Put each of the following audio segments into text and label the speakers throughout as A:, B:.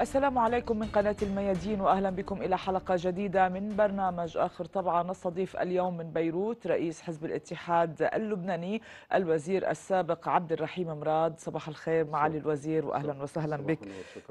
A: السلام عليكم من قناة الميادين وأهلا بكم إلى حلقة جديدة من برنامج آخر طبعا نستضيف اليوم من بيروت رئيس حزب الاتحاد اللبناني الوزير السابق عبد الرحيم مراد صباح الخير معالي الوزير وأهلا وسهلا بك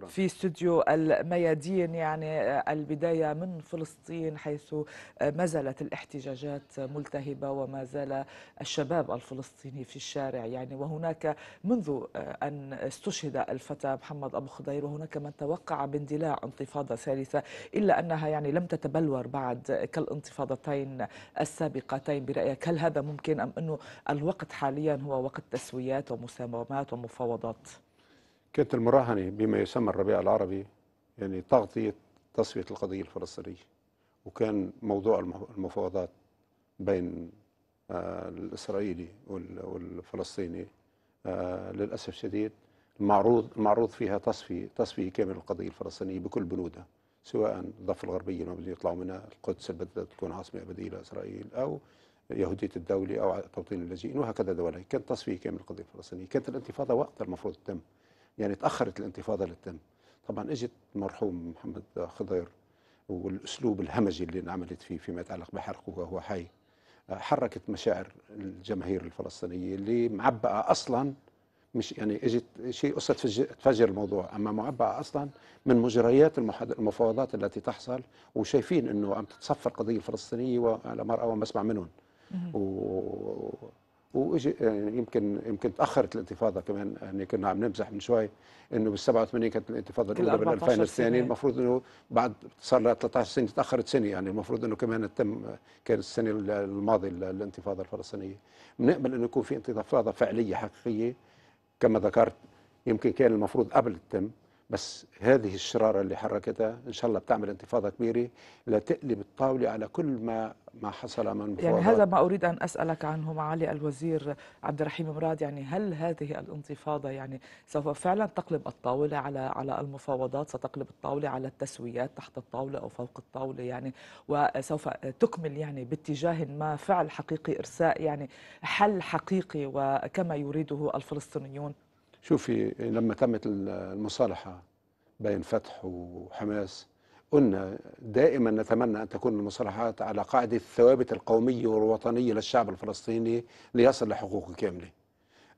A: في استوديو الميادين يعني البداية من فلسطين حيث ما زالت الاحتجاجات ملتهبة وما زال الشباب الفلسطيني في الشارع يعني وهناك منذ أن استشهد الفتى محمد أبو خضير وهناك من توقف توقع باندلاع انتفاضة ثالثة إلا أنها يعني لم تتبلور بعد كالانتفاضتين السابقتين برأيك هل هذا ممكن أم أنه الوقت حاليا هو وقت تسويات ومساومات ومفاوضات
B: كانت المراهنة بما يسمى الربيع العربي يعني تغطية تصفية القضية الفلسطينية وكان موضوع المفاوضات بين آه، الإسرائيلي والفلسطيني آه، للأسف الشديد معروض معروض فيها تصفي تصفي كامل القضيه الفلسطينيه بكل بنودها سواء الضفه الغربيه المبنيه يطلعوا منها القدس بدها تكون عاصمه ابديه لاسرائيل او يهوديه الدوله او توطين اللاجئين وهكذا دولة كان تصفيه كامل القضيه الفلسطينيه كانت الانتفاضه وقتها المفروض تتم يعني تاخرت الانتفاضه لتتم طبعا اجت المرحوم محمد خضير والاسلوب الهمجي اللي انعملت فيه فيما يتعلق بحرقه وهو حي حركت مشاعر الجماهير الفلسطينيه اللي معبأه اصلا مش يعني اجت شيء قصه تفجر الموضوع اما معبع اصلا من مجريات المفاوضات التي تحصل وشايفين انه عم تتصفى القضيه الفلسطينيه وعلى مرأة اول ما اسمع منهم و واجي يعني يمكن يمكن تاخرت الانتفاضه كمان يعني كنا عم نمزح من شوي انه بال 87 كانت الانتفاضه الاولى بال 2000 الثانيه المفروض انه بعد صار لها 13 سنه تاخرت سنه يعني المفروض انه كمان تم كان السنه الماضيه الانتفاضه الفلسطينيه بنامل انه يكون في انتفاضه فعليه حقيقيه كما ذكرت يمكن كان المفروض قبل تتم بس هذه الشراره اللي حركتها ان شاء الله بتعمل انتفاضه كبيره لتقلب الطاوله على كل ما ما حصل من مفاوضات يعني هذا
A: ما اريد ان اسالك عنه معالي الوزير عبد الرحيم مراد يعني هل هذه الانتفاضه يعني سوف فعلا تقلب الطاوله على على المفاوضات ستقلب الطاوله على التسويات تحت الطاوله او فوق الطاوله يعني وسوف تكمل يعني باتجاه ما فعل حقيقي ارساء يعني حل حقيقي وكما يريده الفلسطينيون
B: شوفي لما تمت المصالحة بين فتح وحماس قلنا دائما نتمنى أن تكون المصالحات على قاعدة الثوابت القومية والوطنية للشعب الفلسطيني ليصل لحقوقه كاملة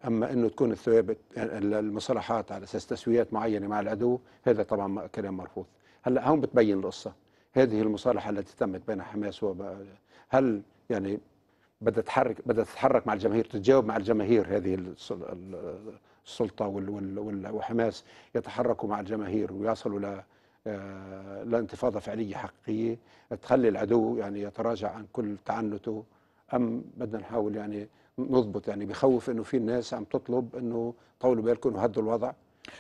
B: أما أنه تكون الثوابت المصالحات على أساس تسويات معينة مع العدو هذا طبعا كلام مرفوض هلا هون بتبين القصة هذه المصالحة التي تمت بين حماس هل يعني بدها تحرك بدها تتحرك مع الجماهير تتجاوب مع الجماهير هذه السلطه وحماس يتحركوا مع الجماهير ويصلوا آه، ل لانتفاضه فعليه حقيقيه تخلي العدو يعني يتراجع عن كل تعنته ام بدنا نحاول يعني نضبط يعني بخوف انه في ناس عم تطلب انه طولوا بالكم وهدوا الوضع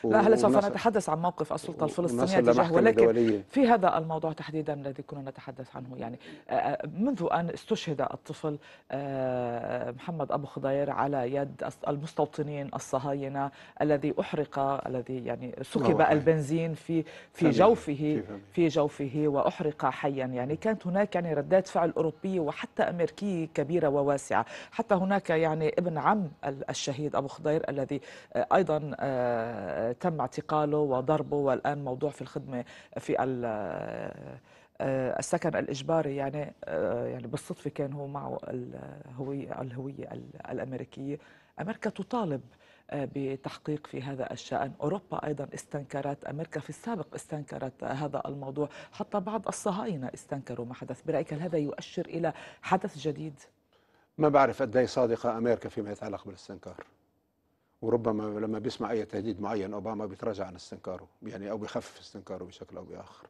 B: لا هلا سوف
A: نتحدث عن موقف السلطه الفلسطينيه تجاه ولكن في هذا الموضوع تحديدا الذي كنا نتحدث عنه يعني آه، آه، منذ ان استشهد الطفل آه، محمد ابو خضير على يد المستوطنين الصهاينه الذي احرق الذي يعني سكب البنزين في في جوفه في جوفه واحرق حيا يعني كانت هناك يعني ردات فعل اوروبيه وحتى امريكيه كبيره وواسعه حتى هناك يعني ابن عم الشهيد ابو خضير الذي ايضا تم اعتقاله وضربه والآن موضوع في الخدمة في آه، السكن الاجباري يعني آه، يعني بالصدفه كان هو معه الهويه الهويه الامريكيه امريكا تطالب آه، بتحقيق في هذا الشأن أوروبا أيضا استنكرت أمريكا في السابق استنكرت هذا الموضوع حتى بعض الصهاينة استنكروا ما حدث برأيك هل هذا يؤشر إلى حدث جديد؟
B: ما بعرف قد صادقة أمريكا فيما يتعلق بالاستنكار وربما لما بيسمع اي تهديد معين اوباما بيتراجع عن استنكاره يعني او بيخفف استنكاره بشكل او باخر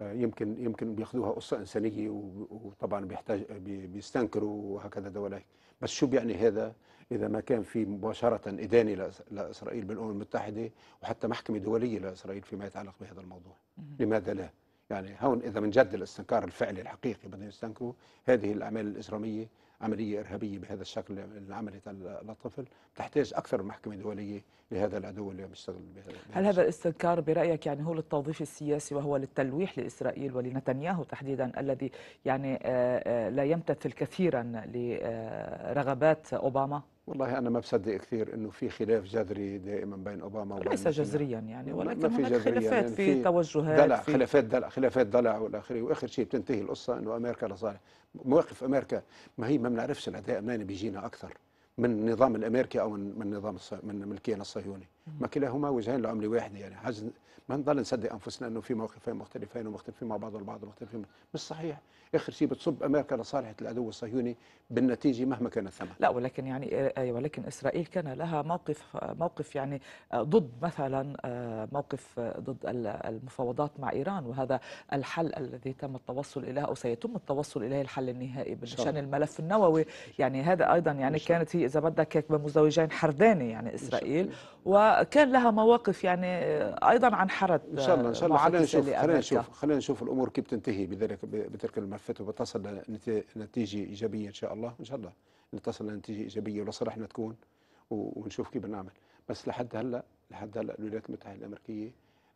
B: آه، يمكن يمكن بياخذوها قصه انسانيه وطبعا بيحتاج بيستنكروا وهكذا دواليك بس شو بيعني هذا اذا ما كان في مباشره ادانه لاسرائيل بالامم المتحده وحتى محكمه دوليه لاسرائيل فيما يتعلق بهذا الموضوع لماذا لا يعني هون اذا من جد الاستنكار الفعلي الحقيقي بدهم يستنكروا هذه الاعمال الاجراميه عملية إرهابية بهذا الشكل اللي عملت للطفل تحتاج أكثر محكمة دولية لهذا العدو اللي عم يشتغل بهذا هل هذا
A: الاستنكار برأيك يعني هو للتوظيف السياسي وهو للتلويح لإسرائيل ولنتنياهو تحديدا الذي يعني آه، آه، لا يمتثل كثيرا لرغبات أوباما؟
B: والله انا ما بصدق كثير انه في خلاف جذري دائما بين اوباما وبين ليس جذريا
A: يعني ولكن هناك خلافات يعني
B: في توجهات دلع في خلافات دلع خلافات دلع والى اخره واخر شيء بتنتهي القصه انه امريكا لصالح مواقف امريكا ما هي ما بنعرفش الاداء منين بيجينا اكثر من النظام الامريكي او من من نظام من الملكيه الصهيوني ما كلاهما وجهين لعمله واحده يعني حزن ما نضل نصدق انفسنا انه في موقفين مختلفين ومختلفين مع بعض البعض ومختلفين مش صحيح اخر شيء بتصب امريكا لصالحه العدو الصهيوني بالنتيجه مهما كان الثمن لا ولكن يعني
A: آه، ايوه ولكن اسرائيل كان لها موقف موقف يعني آه، ضد مثلا آه، موقف ضد المفاوضات مع ايران وهذا الحل الذي تم التوصل اليه او سيتم التوصل اليه الحل النهائي بشان الملف النووي يعني هذا ايضا يعني كانت هي اذا بدك بمزوجين حرداني يعني اسرائيل وكان لها مواقف يعني ايضا عن حرد ان شاء الله ان شاء الله خلينا نشوف خلينا نشوف
B: خلينا نشوف الامور كيف بتنتهي بذلك بتلك الملف كفته بتصل لنتيجة ايجابيه ان شاء الله ان شاء الله نتصل لنتيجه ايجابيه ولصالحنا تكون ونشوف كيف بنعمل بس لحد هلا لحد هلا الولايات المتحده الامريكيه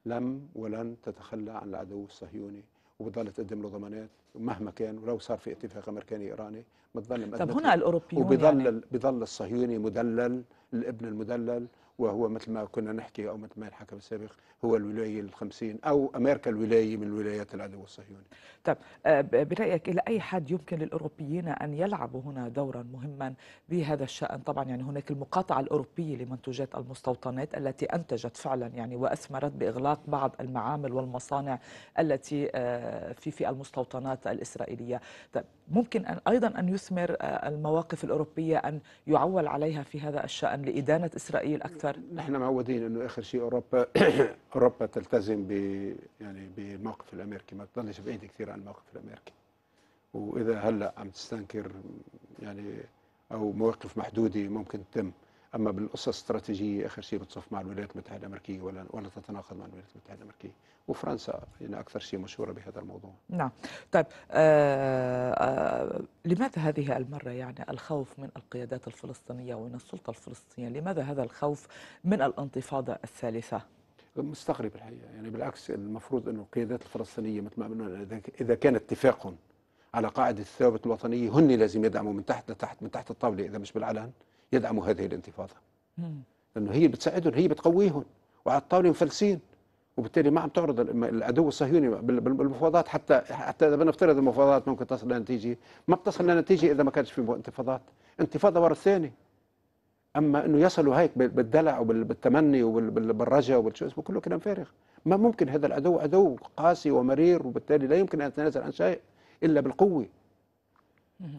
B: لم ولن تتخلى عن العدو الصهيوني وبتضل تقدم له ضمانات مهما كان ولو صار في اتفاق امريكاني ايراني بتضل طب هنا الاوروبيون وبيضل يعني. بيضل الصهيوني مدلل الابن المدلل وهو مثل ما كنا نحكي أو مثل ما الحكم السابق هو الولاية الخمسين أو أمريكا الولاية من ولايات العدو الصهيوني طب آه،
A: برأيك إلى أي حد يمكن للأوروبيين أن يلعبوا هنا دورا مهما بهذا الشأن طبعا يعني هناك المقاطعة الأوروبية لمنتوجات المستوطنات التي أنتجت فعلا يعني وأثمرت بإغلاق بعض المعامل والمصانع التي آه، في في المستوطنات الإسرائيلية طب ممكن أن أيضا أن يثمر آه، المواقف الأوروبية أن يعول
B: عليها في هذا الشأن لإدانة إسرائيل أكثر؟ نحن معودين أنه آخر شيء أوروبا أوروبا تلتزم ب يعني بالموقف الأمريكي ما تضلش بعيد كثير عن الموقف الأمريكي وإذا هلا عم تستنكر يعني أو مواقف محدودة ممكن تتم اما بالقصه الاستراتيجيه اخر شيء بتصف مع الولايات المتحده الامريكيه ولا ولا تتناقض مع الولايات المتحده الامريكيه وفرنسا يعني اكثر شيء مشهوره بهذا الموضوع نعم طيب
A: آه آه لماذا هذه المره يعني الخوف من القيادات الفلسطينيه ومن السلطه الفلسطينيه لماذا هذا الخوف من الانتفاضه الثالثه
B: مستغرب الحقيقه يعني بالعكس المفروض انه القيادات الفلسطينيه مثل ما قلنا اذا كان اتفاقهم على قاعده الثوابت الوطنيه هن لازم يدعموا من تحت لتحت من تحت الطاوله اذا مش بالعلن يدعموا هذه الانتفاضه لانه هي بتساعدهم هي بتقويهم وعلى الطاوله مفلسين وبالتالي ما عم تعرض العدو الصهيوني بالمفاوضات حتى حتى اذا بنفترض المفاوضات ممكن تصل لنتيجه ما بتصل لنتيجه اذا ما كانش في انتفاضات انتفاضه ورا الثانيه اما انه يصلوا هيك بالدلع وبالتمني وبالرجاء وبالشو اسمه كله كلام فارغ ما ممكن هذا العدو عدو قاسي ومرير وبالتالي لا يمكن ان يتنازل عن شيء الا بالقوه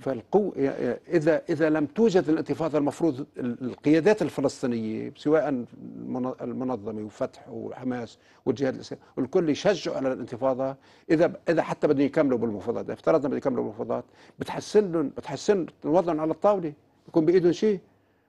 B: فالقو اذا اذا لم توجد الانتفاضه المفروض القيادات الفلسطينيه سواء المنظمه وفتح وحماس والجهاد الاسلامي والكل يشجعوا على الانتفاضه اذا اذا حتى بدهم يكملوا بالمفاوضات افترضنا بدهم يكملوا بالمفاوضات بتحسن لهم بتحسن وضعهم على الطاوله بكون بايدهم شيء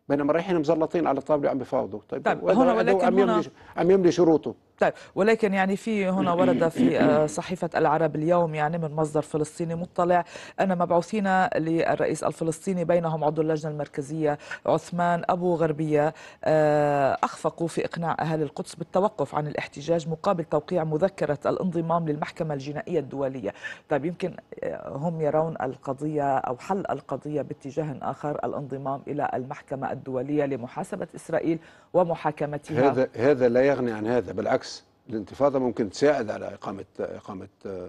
B: بينما رايحين مزلطين على الطاوله وعم بيفاوضوا طيب, طيب هنا ولكن عم يملي شروطه
A: طيب ولكن يعني في هنا ورد في آه، صحيفة العرب اليوم يعني من مصدر فلسطيني مطلع أن مبعوثين للرئيس الفلسطيني بينهم عضو اللجنة المركزية عثمان أبو غربية آه، أخفقوا في إقناع أهل القدس بالتوقف عن الاحتجاج مقابل توقيع مذكرة الانضمام للمحكمة الجنائية الدولية طيب يمكن آه، هم يرون القضية أو حل القضية باتجاه آخر الانضمام إلى المحكمة الدولية لمحاسبة إسرائيل ومحاكمتها هذا
B: هذا لا يغني عن هذا بالعكس الانتفاضه ممكن تساعد على اقامه اقامه آه،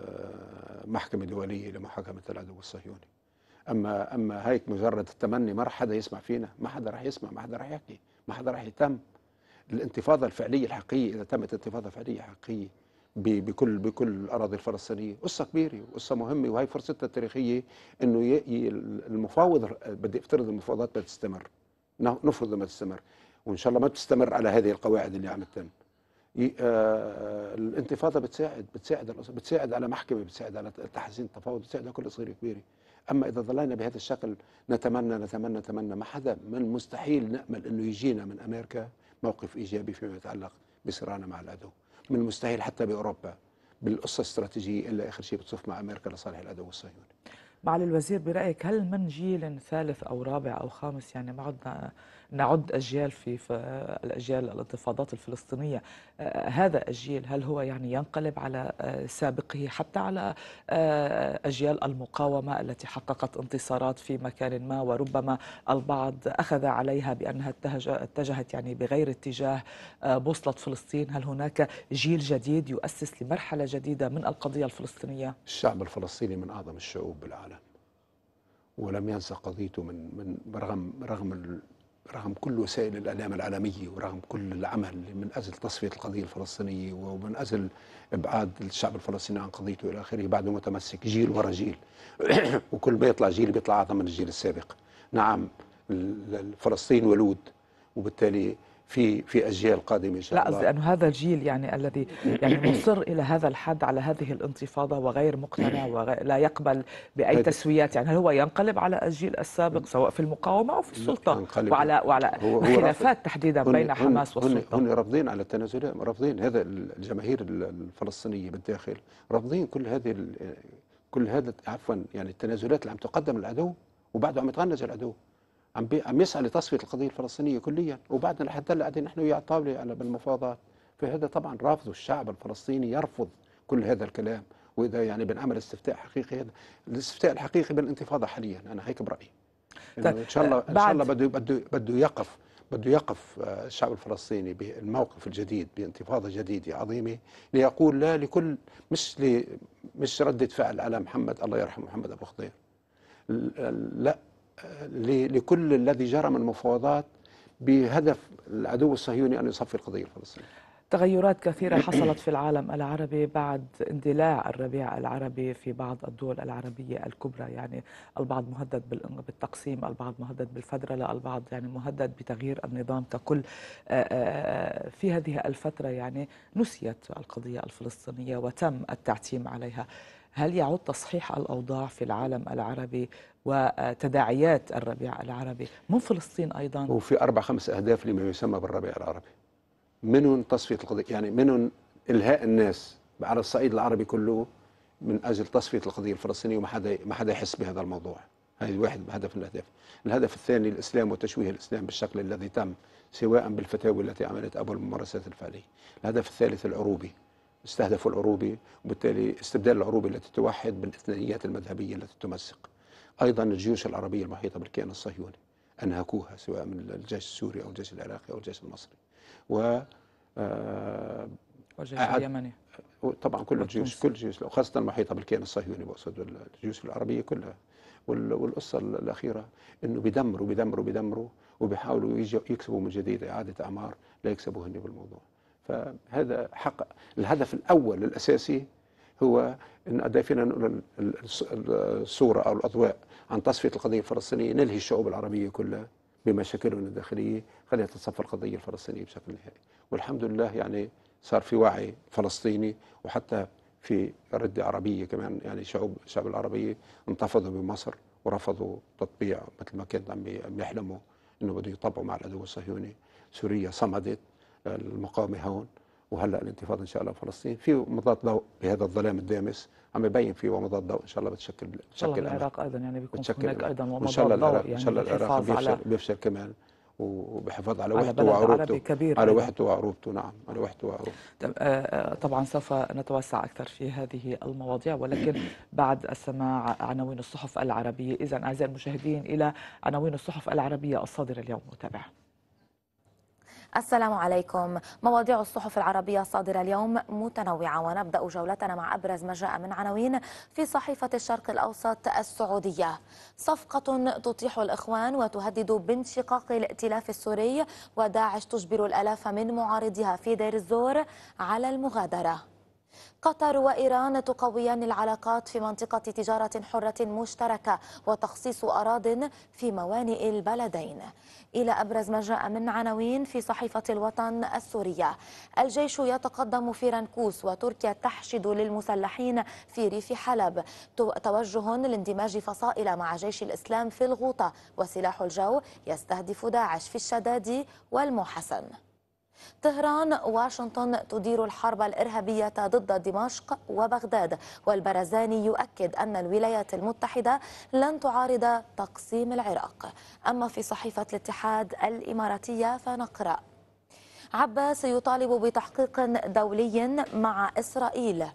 B: محكمه دوليه لمحاكمه العدو الصهيوني اما اما هيك مجرد التمني ما راح حدا يسمع فينا ما حدا راح يسمع ما حدا راح يحكي ما حدا راح يهتم الانتفاضه الفعليه الحقيقيه اذا تمت انتفاضه فعليه حقيقيه بكل بكل الاراضي الفلسطينيه قصه كبيره وقصه مهمه وهي فرصتها التاريخيه انه المفاوض بدي افترض المفاوضات بدها تستمر نفرض ما تستمر وان شاء الله ما تستمر على هذه القواعد اللي عم تتم آه، آه، الانتفاضه بتساعد بتساعد بتساعد على محكمه بتساعد على تحسين التفاوض بتساعد على كل صغير كبير اما اذا ظلينا بهذا الشكل نتمنى نتمنى نتمنى ما حدا من مستحيل نامل انه يجينا من امريكا موقف ايجابي فيما يتعلق بصراعنا مع العدو من المستحيل حتى باوروبا بالقصه الاستراتيجيه الا اخر شيء بتصف مع امريكا لصالح العدو الصهيوني
A: معالي الوزير برايك هل من جيل ثالث او رابع او خامس يعني ما عدنا نعد أجيال في الأجيال الانتفاضات الفلسطينية آه، هذا الجيل هل هو يعني ينقلب على آه، سابقه حتى على آه، أجيال المقاومة التي حققت انتصارات في مكان ما وربما البعض أخذ عليها بأنها اتجهت يعني بغير اتجاه بوصلة فلسطين هل هناك جيل جديد يؤسس لمرحلة جديدة من القضية الفلسطينية
B: الشعب الفلسطيني من أعظم الشعوب بالعالم ولم ينسى قضيته من من رغم رغم رغم كل وسائل الاعلام العالميه ورغم كل العمل من اجل تصفيه القضيه الفلسطينيه ومن اجل ابعاد الشعب الفلسطيني عن قضيته الى اخره بعده متمسك جيل ورا جيل وكل ما يطلع جيل بيطلع اعظم من الجيل السابق نعم فلسطين ولود وبالتالي في في اجيال قادمه ان شاء لا الله لا قصدي
A: انه هذا الجيل يعني الذي يعني مصر الى هذا الحد على هذه الانتفاضه وغير مقتنع ولا يقبل باي تسويات يعني هل هو ينقلب على الجيل السابق سواء في المقاومه او في السلطه وعلى وعلى هو خلافات تحديدا بين حماس والسلطه هم
B: رافضين على التنازلات رافضين هذا الجماهير الفلسطينيه بالداخل رافضين كل هذه كل هذا عفوا يعني التنازلات اللي عم تقدم العدو وبعده عم يتغنج العدو عم عم يسعى لتصفيه القضيه الفلسطينيه كليا وبعدنا لحد هلا قاعدين نحن وياه على الطاوله على بالمفاوضات فهذا طبعا رافض الشعب الفلسطيني يرفض كل هذا الكلام واذا يعني بنعمل استفتاء حقيقي هذا الاستفتاء الحقيقي بالانتفاضه حاليا انا هيك برايي طيب، ان شاء الله ان شاء الله بده بده بده يقف بده يقف آه، الشعب الفلسطيني بالموقف الجديد بانتفاضه جديده عظيمه ليقول لا لكل مش لي مش رده فعل على محمد الله يرحمه محمد ابو خضير لا لكل الذي جرى من مفاوضات بهدف العدو الصهيوني أن يصفي القضية الفلسطينية تغيرات كثيرة
A: حصلت في العالم العربي بعد اندلاع الربيع العربي في بعض الدول العربية الكبرى يعني البعض مهدد بالتقسيم البعض مهدد بالفدرلة البعض يعني مهدد بتغيير النظام ككل في هذه الفترة يعني نسيت القضية الفلسطينية وتم التعتيم عليها هل يعود تصحيح الأوضاع في العالم العربي وتداعيات الربيع العربي من فلسطين أيضا
B: وفي أربع خمس أهداف لما يسمى بالربيع العربي منهم تصفية القضية يعني منهم إلهاء الناس على الصعيد العربي كله من أجل تصفية القضية الفلسطينية وما حدا ما حدا يحس بهذا الموضوع هذه واحد هدف من الأهداف الهدف الثاني الإسلام وتشويه الإسلام بالشكل الذي تم سواء بالفتاوى التي عملت أو الممارسات الفعلية الهدف الثالث العروبي استهدفوا العروبي وبالتالي استبدال العروبي التي توحد بالاثنيات المذهبية التي تمزق أيضا الجيوش العربية المحيطة بالكيان الصهيوني أنهكوها سواء من الجيش السوري أو الجيش العراقي أو الجيش المصري و آه، والجيش اليمني طبعا كل الجيوش كل الجيوش خاصة المحيطة بالكيان الصهيوني بقصد الجيوش العربية كلها والقصة الأخيرة أنه بيدمروا بيدمروا بيدمروا وبيحاولوا يكسبوا من جديد إعادة أعمار لا يكسبوا هني بالموضوع فهذا حق الهدف الأول الأساسي هو أن أضافنا نقول الصورة أو الأضواء عن تصفية القضية الفلسطينية نلهي الشعوب العربية كلها بمشاكلهم الداخلية خليها تتصفى القضية الفلسطينية بشكل نهائي والحمد لله يعني صار في وعي فلسطيني وحتى في ردة عربية كمان يعني شعوب الشعب العربي انتفضوا بمصر ورفضوا تطبيع مثل ما كانت عم يحلموا انه بده يطبعوا مع العدو الصهيوني سوريا صمدت المقاومه هون وهلا الانتفاضه ان شاء الله بفلسطين في مضاد ضوء بهذا الظلام الدامس عم يبين في مضاد ضوء ان شاء الله بتشكل بتشكل العراق ايضا يعني بيكون هناك ايضا ومضاد ضوء ان يعني شاء الله العراق يعني ان شاء الله العراق بيفشل, بيفشل كمان وبحفاظ على وحدته وعروبته كبير على يعني. وحدته وعروبته نعم على وحدته وعروبته
A: آه، آه، طبعا سوف نتوسع اكثر في هذه المواضيع ولكن بعد السماع عناوين الصحف العربيه اذا اعزائي المشاهدين الى عناوين الصحف العربيه الصادره اليوم متابعه
C: السلام عليكم مواضيع الصحف العربية الصادرة اليوم متنوعة ونبدأ جولتنا مع أبرز ما جاء من عناوين في صحيفة الشرق الأوسط السعودية صفقة تطيح الإخوان وتهدد بانشقاق الائتلاف السوري وداعش تجبر الألاف من معارضها في دير الزور على المغادرة قطر وإيران تقويان العلاقات في منطقة تجارة حرة مشتركة وتخصيص أراض في موانئ البلدين إلى أبرز ما جاء من عناوين في صحيفة الوطن السورية الجيش يتقدم في رنكوس وتركيا تحشد للمسلحين في ريف حلب توجه لاندماج فصائل مع جيش الإسلام في الغوطة وسلاح الجو يستهدف داعش في الشداد والمحسن طهران واشنطن تدير الحرب الإرهابية ضد دمشق وبغداد والبرزاني يؤكد أن الولايات المتحدة لن تعارض تقسيم العراق أما في صحيفة الاتحاد الإماراتية فنقرأ عباس يطالب بتحقيق دولي مع إسرائيل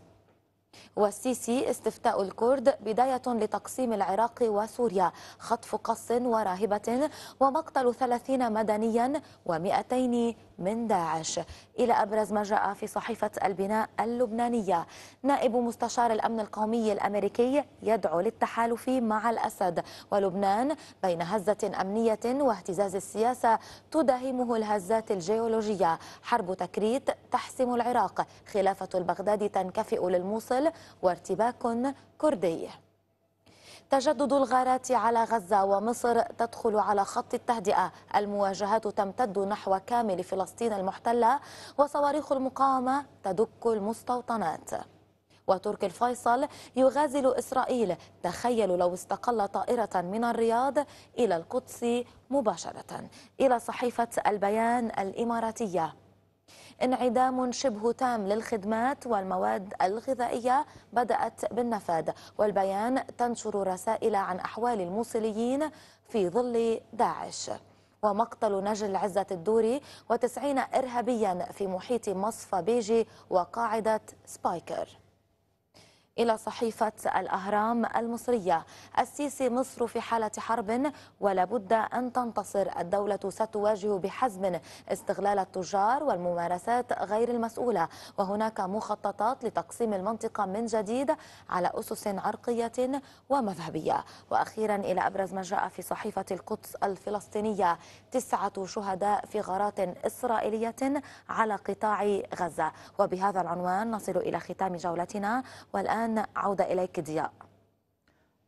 C: والسيسي استفتاء الكرد بداية لتقسيم العراق وسوريا خطف قص وراهبة ومقتل 30 مدنيا و200 من داعش إلى أبرز ما جاء في صحيفة البناء اللبنانية نائب مستشار الأمن القومي الأمريكي يدعو للتحالف مع الأسد ولبنان بين هزة أمنية واهتزاز السياسة تداهمه الهزات الجيولوجية حرب تكريت تحسم العراق خلافة البغداد تنكفئ للموصل وارتباك كردي تجدد الغارات على غزة ومصر تدخل على خط التهدئة المواجهات تمتد نحو كامل فلسطين المحتلة وصواريخ المقاومة تدك المستوطنات وتركي الفيصل يغازل إسرائيل تخيل لو استقل طائرة من الرياض إلى القدس مباشرة إلى صحيفة البيان الإماراتية انعدام شبه تام للخدمات والمواد الغذائية بدأت بالنفاد والبيان تنشر رسائل عن أحوال الموصليين في ظل داعش ومقتل نجل عزة الدوري وتسعين إرهابيا في محيط مصفى بيجي وقاعدة سبايكر إلى صحيفة الأهرام المصرية السيسي مصر في حالة حرب ولابد أن تنتصر الدولة ستواجه بحزم استغلال التجار والممارسات غير المسؤولة وهناك مخططات لتقسيم المنطقة من جديد على أسس عرقية ومذهبية وأخيرا إلى أبرز ما جاء في صحيفة القدس الفلسطينية تسعة شهداء في غارات إسرائيلية على قطاع غزة وبهذا العنوان نصل إلى ختام جولتنا والآن الآن عودة إليك ضياء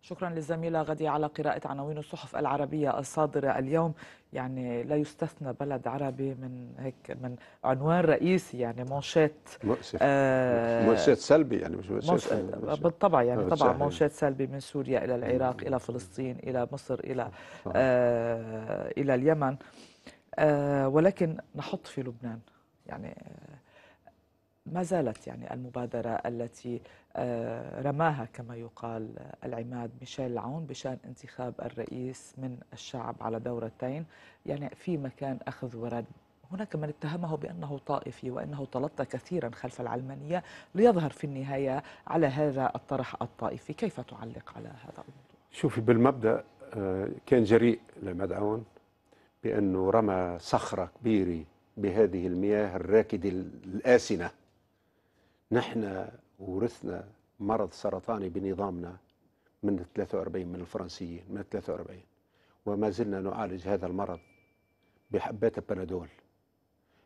A: شكرا للزميلة غدي على قراءة عناوين الصحف العربية الصادرة اليوم يعني لا يستثنى بلد عربي من هيك من عنوان رئيسي يعني مونشيت مؤسف آه سلبي يعني مش مؤسف بالطبع يعني آه، طبعا مونشيت سلبي من سوريا إلى العراق إلى فلسطين إلى مصر إلى آه إلى اليمن آه ولكن نحط في لبنان يعني ما زالت يعني المبادرة التي آه، رماها كما يقال العماد ميشيل العون بشان انتخاب الرئيس من الشعب على دورتين يعني في مكان أخذ ورد هناك من اتهمه بأنه طائفي وأنه تلطى كثيرا خلف العلمانية ليظهر في النهاية على هذا الطرح الطائفي كيف تعلق على هذا
B: الموضوع؟ شوفي بالمبدأ آه، كان جريء لمدعون بأنه رمى صخرة كبيرة بهذه المياه الراكدة الآسنة نحن ورثنا مرض سرطاني بنظامنا من 43 من الفرنسيين من 43 وما زلنا نعالج هذا المرض بحبات البنادول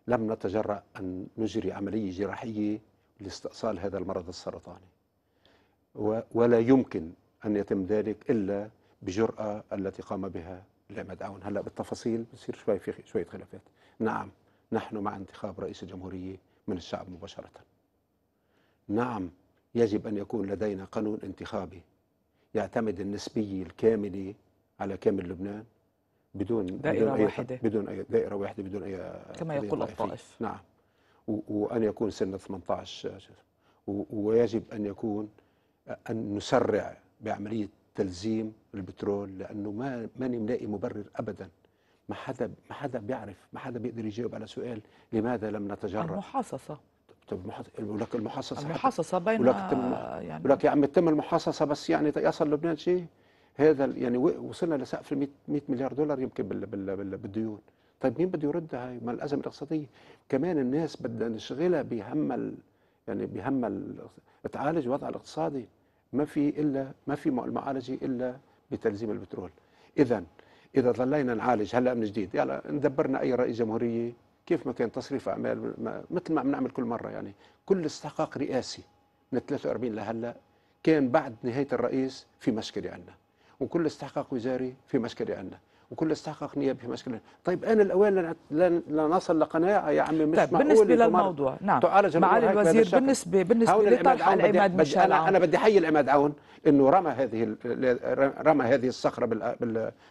B: لم نتجرأ أن نجري عملية جراحية لاستئصال هذا المرض السرطاني ولا يمكن أن يتم ذلك إلا بجرأة التي قام بها العماد عون هلا بالتفاصيل بصير شوي في شوية خلافات نعم نحن مع انتخاب رئيس الجمهورية من الشعب مباشرةً نعم يجب أن يكون لدينا قانون انتخابي يعتمد النسبية الكاملة على كامل لبنان بدون دائرة بدون أي واحدة بدون أي دائرة واحدة بدون أي كما يقول الطائف نعم وأن يكون سن 18 ويجب أن يكون أن نسرع بعملية تلزيم البترول لأنه ما ماني ملاقي مبرر أبداً ما حدا ما حدا بيعرف ما حدا بيقدر يجاوب على سؤال لماذا لم نتجرأ المحاصصة طب ولك لك المحصصه
A: المحصصه بين ولك تم... آه،
B: يعني ولك يا عم تتم المحصصه بس يعني يصل لبنان شيء هذا يعني وصلنا لسقف ال 100 مليار دولار يمكن بال... بال... بال... بالديون طيب مين بده يرد هاي ما الازمه الاقتصاديه كمان الناس بدها نشغلها بهم ال... يعني بهم ال... تعالج الوضع الاقتصادي ما في الا ما في المعالجه الا بتلزيم البترول اذا اذا ظلينا نعالج هلا من جديد يلا ندبرنا اي رئيس جمهوريه كيف ما كان تصريف اعمال مثل ما نعمل كل مره يعني كل استحقاق رئاسي من 43 لهلا كان بعد نهايه الرئيس في مشكله عندنا وكل استحقاق وزاري في مشكله عندنا وكل استحقاق نيابي في مشكلة طيب أنا الأوان لا نصل لقناعة يا عمي مش طيب بالنسبة للموضوع نعم تعالج معالي الوزير بالنسبة بالنسبة لطرح العماد مشعل أنا, أنا بدي أحيي العماد عون أنه رمى هذه رمى هذه الصخرة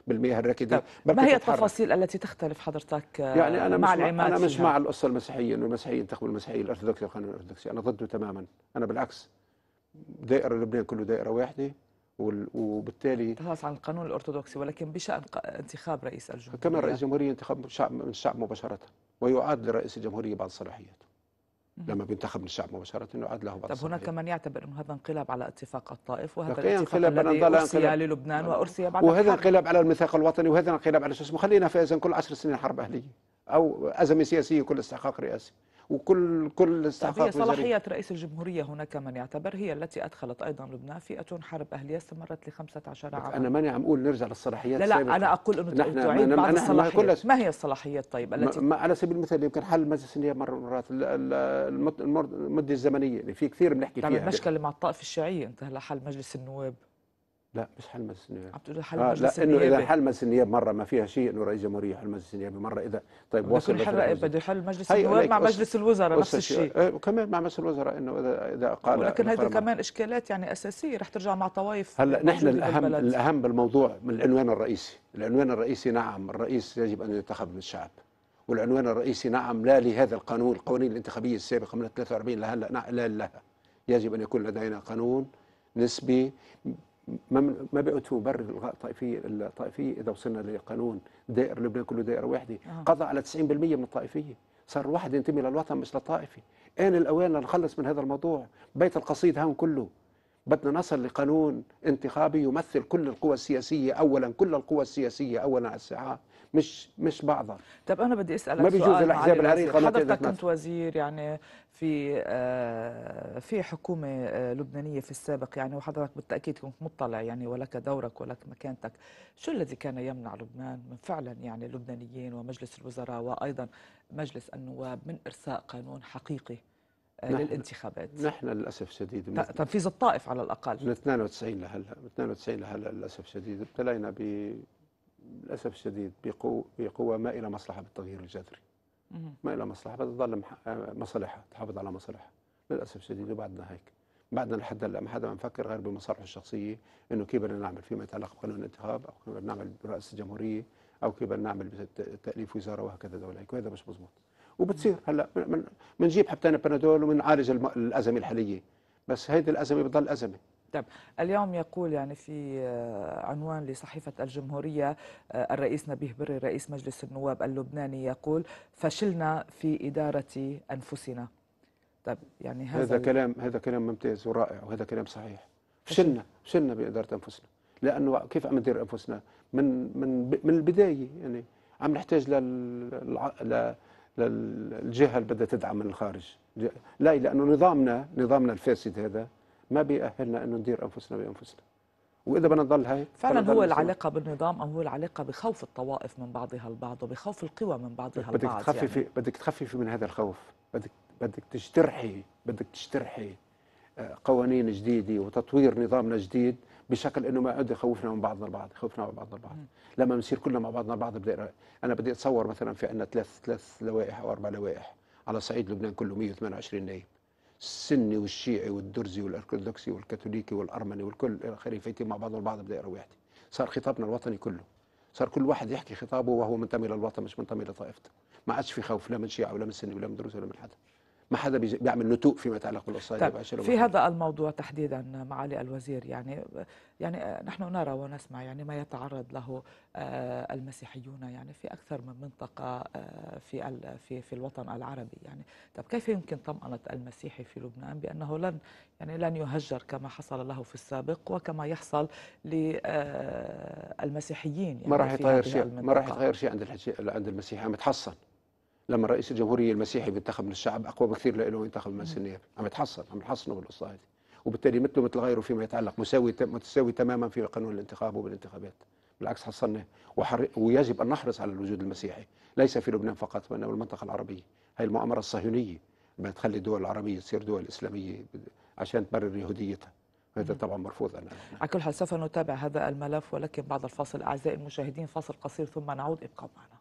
B: بالمياه الراكدة طيب ما هي التفاصيل التي تختلف
A: حضرتك آه، يعني أنا مع العماد أنا مش مع
B: القصة المسيحية أنه المسيحيين تقبل المسيحية الأرثوذكسي والقانون الأرثوذكسي أنا ضده تماما أنا بالعكس دائرة لبنان كله دائرة واحدة وبالتالي تهاص
A: عن القانون الارثوذكسي ولكن بشان انتخاب
B: رئيس الجمهوريه كما رئيس الجمهوريه انتخاب من الشعب من الشعب مباشره ويعاد لرئيس الجمهوريه بعض صلاحياته لما بينتخب من الشعب مباشرة يعاد له بعض طب هناك
A: من يعتبر أنه هذا انقلاب على اتفاق الطائف وهذا الاتفاق الذي أرسي للبنان نعم. وأرسي بعد وهذا انقلاب على
B: الميثاق الوطني وهذا انقلاب على شو اسمه خلينا في كل عشر سنين حرب أهلية أو أزمة سياسية كل استحقاق رئاسي وكل كل استحقاق صلاحية
A: رئيس الجمهورية هناك من يعتبر هي التي أدخلت أيضا لبنان أتون حرب أهلية استمرت ل 15 عاما أنا
B: ماني عم أقول نرجع للصلاحيات لا لا سابقة. أنا أقول أنه نحن تعيد بعض أنا الصلاحيات
A: ما, هي الصلاحيات
B: طيب التي ما على سبيل المثال يمكن حل مجلس النيابة مرات المدة الزمنية اللي في كثير بنحكي طيب، فيها المشكلة
A: مع الطائفة الشيعية انتهى لحل مجلس النواب لا مش
B: حل مجلس النيابه عم تقول حل آه مجلس لا انه اذا حل مجلس النياب مره ما فيها شيء انه رئيس جمهوريه مجلس النيابه مره اذا طيب وصل حل بده يحل مجلس النواب مع مجلس الوزراء نفس الشيء إيه، وكمان مع مجلس الوزراء انه اذا اذا قال ولكن هذه كمان
A: اشكالات يعني اساسيه رح ترجع مع طوائف هلا نحن الاهم بالبلد. الاهم
B: بالموضوع من العنوان الرئيسي، العنوان الرئيسي نعم الرئيس يجب ان ينتخب من الشعب والعنوان الرئيسي نعم لا لهذا القانون القوانين الانتخابيه السابقه من 43 لهلا لا لها يجب ان يكون لدينا قانون نسبي ما بقته برر الغاء الطائفيه الطائفيه اذا وصلنا لقانون دائر لبنان كله دائره آه. واحده قضى على 90% من الطائفيه صار واحد ينتمي للوطن مش للطائفي ان الاوان لنخلص من هذا الموضوع بيت القصيد هون كله بدنا نصل لقانون انتخابي يمثل كل القوى السياسيه اولا كل القوى السياسيه اولا على الساحه مش مش بعضها
A: طب انا بدي اسالك ما بيجوز الاحزاب العريقه حضرتك كنت وزير يعني في آه، في حكومه آه، لبنانيه في السابق يعني وحضرتك بالتاكيد كنت مطلع يعني ولك دورك ولك مكانتك شو الذي كان يمنع لبنان من فعلا يعني اللبنانيين ومجلس الوزراء وايضا مجلس النواب من ارساء قانون حقيقي آه، نحن للانتخابات
B: نحن للاسف الشديد تنفيذ الطائف على الاقل من 92 لهلا من 92 لهلا للاسف الشديد ابتلينا ب للاسف الشديد بقوه ما الى مصلحه بالتغيير الجذري. ما الى مصلحه بتظل آه، مصالحها تحافظ على مصالحها للاسف الشديد وبعدنا هيك. بعدنا لحد هلا ما حدا عم يفكر غير بمصالحه الشخصيه انه كيف بدنا نعمل فيما يتعلق بقانون الانتخاب او كيف بدنا نعمل برئاسه الجمهوريه او كيف بدنا نعمل تاليف وزاره وهكذا دولة وهذا مش مزبوط وبتصير هلا بنجيب حبتين بنادول وبنعالج الازمه الحاليه بس هيدي الازمه بتضل ازمه
A: طيب اليوم يقول يعني في آه، عنوان لصحيفة الجمهورية آه، الرئيس نبيه بري رئيس مجلس النواب اللبناني يقول فشلنا في إدارة أنفسنا
B: طيب يعني هذا, هذا كلام هذا كلام ممتاز ورائع وهذا كلام صحيح فشلنا فشلنا بإدارة أنفسنا لأنه كيف عم ندير أنفسنا من من من البداية يعني عم نحتاج لل للجهة اللي بدها تدعم من الخارج لا لأنه نظامنا نظامنا الفاسد هذا ما بيأهلنا أنه ندير أنفسنا بأنفسنا واذا بدنا نضل هيك فعلا هو العلاقه
A: بالنظام او هو العلاقه بخوف الطوائف من بعضها البعض وبخوف القوى من بعضها البعض بدك يعني. تخففي يعني.
B: بدك تخففي من هذا الخوف بدك بدك تجترحي بدك تجترحي آه، قوانين جديده وتطوير نظامنا جديد بشكل انه ما عاد يخوفنا من بعضنا البعض يخوفنا من بعضنا البعض لما بنصير كلنا مع بعضنا البعض بدي انا بدي اتصور مثلا في عندنا ثلاث ثلاث لوائح او اربع لوائح على صعيد لبنان كله 128 نايب السني والشيعي والدرزي والارثوذكسي والكاثوليكي والارمني والكل الى اخره فايتين مع بعض البعض بدائره واحده صار خطابنا الوطني كله صار كل واحد يحكي خطابه وهو منتمي للوطن مش منتمي لطائفته ما عادش في خوف لا من شيعه ولا من سني ولا من دروز ولا من حدا ما حدا بيعمل نتوء فيما يتعلق بالاوصايه طيب في هذا
A: الموضوع تحديدا معالي الوزير يعني يعني نحن نرى ونسمع يعني ما يتعرض له آه، المسيحيون يعني في اكثر من منطقه آه، في في في الوطن العربي يعني طب كيف يمكن طمأنة المسيحي في لبنان بانه لن يعني لن يهجر كما حصل له في السابق وكما يحصل للمسيحيين
B: آه، يعني ما راح يتغير شيء ما راح يتغير شيء عند عند المسيحي عم يتحصن لما رئيس الجمهورية المسيحي بينتخب من الشعب أقوى بكثير لإنه ينتخب من السنير عم يتحصن عم يتحصنوا بالقصة هذه وبالتالي مثله مثل غيره فيما يتعلق مساوي متساوي تماما في قانون الانتخاب وبالانتخابات بالعكس حصلنا وحر... ويجب أن نحرص على الوجود المسيحي ليس في لبنان فقط وإنما المنطقة العربية هي المؤامرة الصهيونية بدها تخلي الدول العربية تصير دول إسلامية عشان تبرر يهوديتها هذا طبعا مرفوض أنا
A: على كل حال سوف نتابع هذا الملف ولكن بعد الفاصل أعزائي المشاهدين فاصل قصير ثم نعود ابقوا معنا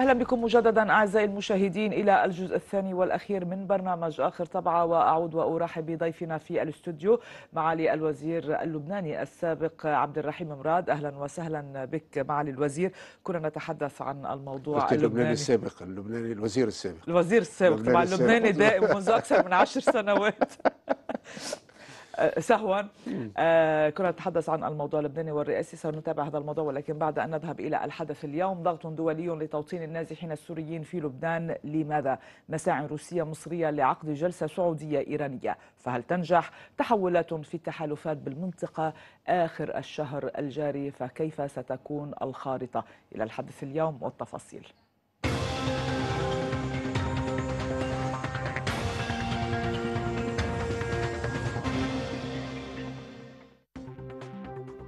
A: أهلا بكم مجددا أعزائي المشاهدين إلى الجزء الثاني والأخير من برنامج آخر طبعة وأعود وأرحب بضيفنا في الاستوديو معالي الوزير اللبناني السابق عبد الرحيم مراد أهلا وسهلا بك معالي الوزير كنا نتحدث عن الموضوع اللبناني, اللبناني
B: السابق اللبناني الوزير السابق الوزير السابق طبعا اللبناني دائم منذ أكثر
A: من عشر سنوات آه، سهوا آه، كنا نتحدث عن الموضوع اللبناني والرئاسي سنتابع هذا الموضوع ولكن بعد أن نذهب إلى الحدث اليوم ضغط دولي لتوطين النازحين السوريين في لبنان لماذا؟ مساعي روسية مصرية لعقد جلسة سعودية إيرانية فهل تنجح؟ تحولات في التحالفات بالمنطقة آخر الشهر الجاري فكيف ستكون الخارطة؟ إلى الحدث اليوم والتفاصيل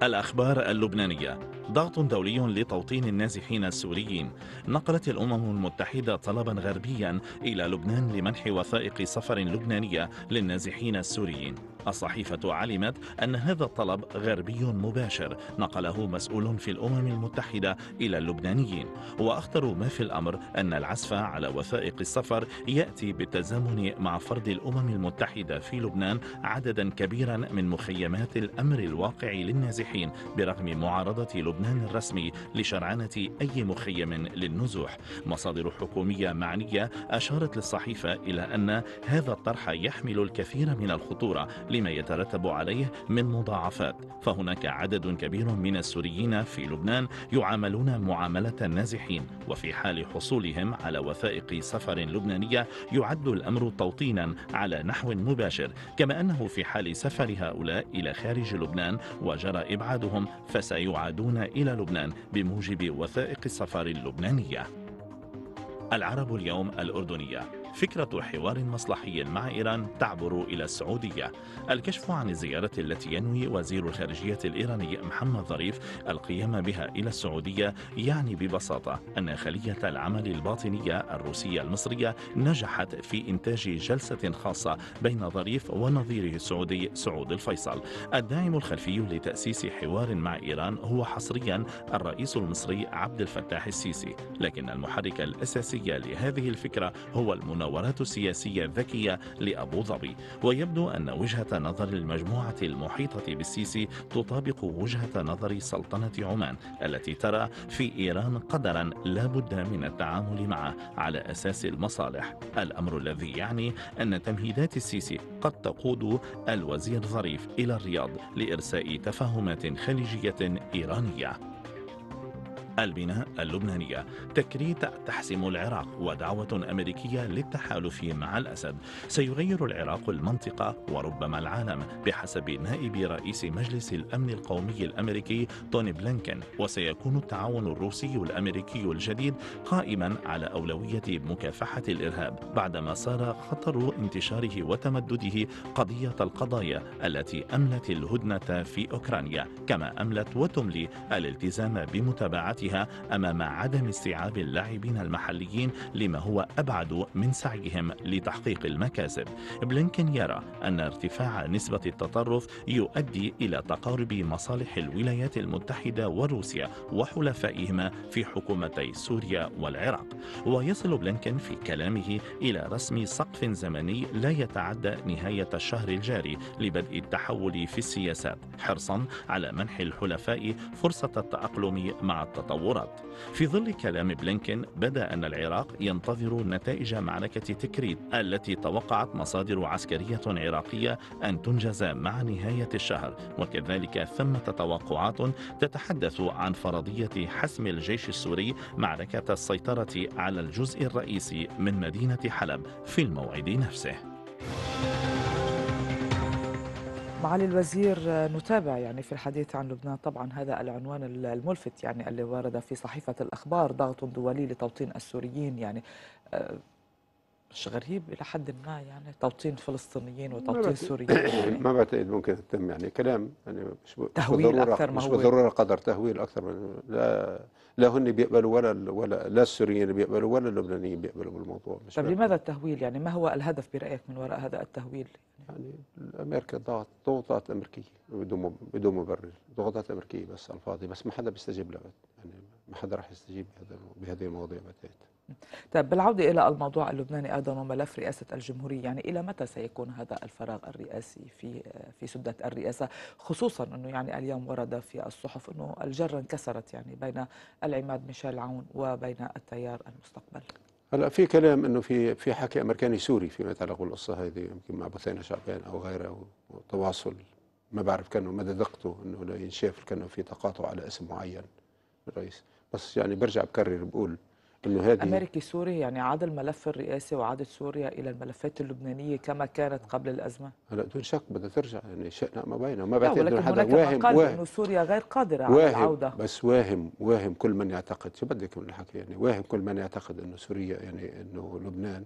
D: الأخبار اللبنانية ضغط دولي لتوطين النازحين السوريين نقلت الأمم المتحدة طلبا غربيا إلى لبنان لمنح وثائق سفر لبنانية للنازحين السوريين الصحيفة علمت أن هذا الطلب غربي مباشر نقله مسؤول في الأمم المتحدة إلى اللبنانيين وأخطر ما في الأمر أن العزف على وثائق السفر يأتي بالتزامن مع فرض الأمم المتحدة في لبنان عددا كبيرا من مخيمات الأمر الواقع للنازحين برغم معارضة لبنان الرسمي لشرعنة أي مخيم للنزوح مصادر حكومية معنية أشارت للصحيفة إلى أن هذا الطرح يحمل الكثير من الخطورة لما يترتب عليه من مضاعفات فهناك عدد كبير من السوريين في لبنان يعاملون معاملة النازحين وفي حال حصولهم على وثائق سفر لبنانية يعد الأمر توطينا على نحو مباشر كما أنه في حال سفر هؤلاء إلى خارج لبنان وجرى إبعادهم فسيعادون إلى لبنان بموجب وثائق السفر اللبنانية العرب اليوم الأردنية فكرة حوار مصلحي مع إيران تعبر إلى السعودية الكشف عن الزيارة التي ينوي وزير الخارجية الإيراني محمد ظريف القيام بها إلى السعودية يعني ببساطة أن خلية العمل الباطنية الروسية المصرية نجحت في إنتاج جلسة خاصة بين ظريف ونظيره السعودي سعود الفيصل الداعم الخلفي لتأسيس حوار مع إيران هو حصريا الرئيس المصري عبد الفتاح السيسي لكن المحرك الأساسي لهذه الفكرة هو المناقشة المناورات السياسية الذكية لأبو ظبي ويبدو أن وجهة نظر المجموعة المحيطة بالسيسي تطابق وجهة نظر سلطنة عمان التي ترى في إيران قدرا لا بد من التعامل معه على أساس المصالح الأمر الذي يعني أن تمهيدات السيسي قد تقود الوزير ظريف إلى الرياض لإرساء تفاهمات خليجية إيرانية البناء اللبنانية تكريت تحسم العراق ودعوة أمريكية للتحالف مع الأسد سيغير العراق المنطقة وربما العالم بحسب نائب رئيس مجلس الأمن القومي الأمريكي توني بلينكن وسيكون التعاون الروسي الأمريكي الجديد قائما على أولوية مكافحة الإرهاب بعدما صار خطر انتشاره وتمدده قضية القضايا التي أملت الهدنة في أوكرانيا كما أملت وتملي الالتزام بمتابعة وقوتها امام عدم استيعاب اللاعبين المحليين لما هو ابعد من سعيهم لتحقيق المكاسب. بلينكن يرى ان ارتفاع نسبه التطرف يؤدي الى تقارب مصالح الولايات المتحده وروسيا وحلفائهما في حكومتي سوريا والعراق. ويصل بلينكن في كلامه الى رسم سقف زمني لا يتعدى نهايه الشهر الجاري لبدء التحول في السياسات حرصا على منح الحلفاء فرصه التاقلم مع التطرف. تطورت في ظل كلام بلينكين بدا أن العراق ينتظر نتائج معركة تكريت التي توقعت مصادر عسكرية عراقية أن تنجز مع نهاية الشهر وكذلك ثمة توقعات تتحدث عن فرضية حسم الجيش السوري معركة السيطرة على الجزء الرئيسي من مدينة حلب في الموعد نفسه.
A: معالي الوزير آه، نتابع يعني في الحديث عن لبنان طبعا هذا العنوان الملفت يعني اللي ورد في صحيفة الأخبار ضغط دولي لتوطين السوريين يعني آه، مش غريب الى حد ما يعني توطين فلسطينيين وتوطين سوريين
B: ما بعتقد ممكن تتم يعني كلام يعني مش تهويل اكثر ما هو مش بالضروره قدر تهويل اكثر من لا لا هن بيقبلوا ولا ولا لا السوريين بيقبلوا ولا اللبنانيين بيقبلوا بالموضوع مش طب لماذا
A: التهويل يعني ما هو الهدف برايك من وراء هذا التهويل؟ يعني
B: امريكا ضغط ضغوطات امريكيه بدون بدون مبرر ضغوطات امريكيه بس الفاضي بس ما حدا بيستجيب لها يعني ما حدا راح يستجيب بهذه المواضيع بتاعت
A: طيب بالعودة إلى الموضوع اللبناني أيضا وملف رئاسة الجمهورية يعني إلى متى سيكون هذا الفراغ الرئاسي في في سدة الرئاسة خصوصا أنه يعني اليوم ورد في الصحف أنه الجرة انكسرت يعني بين العماد ميشيل عون وبين التيار المستقبل
B: هلا في كلام انه في في حكي امريكاني سوري فيما يتعلق بالقصه هذه يمكن مع بثينه شعبان او غيره وتواصل ما بعرف كانه مدى دقته انه لا ينشاف كانه في تقاطع على اسم معين الرئيس بس يعني برجع بكرر بقول انه هذه امريكي
A: سوري يعني عاد الملف الرئاسي وعادت سوريا الى الملفات اللبنانيه كما كانت قبل الازمه
B: هلا دون شك بدها ترجع يعني شئنا ما بينا ما بعتقد انه حدا واهم واهم انه
A: سوريا غير قادره على العوده
B: بس واهم واهم كل من يعتقد شو بدك من الحكي يعني واهم كل من يعتقد انه سوريا يعني انه لبنان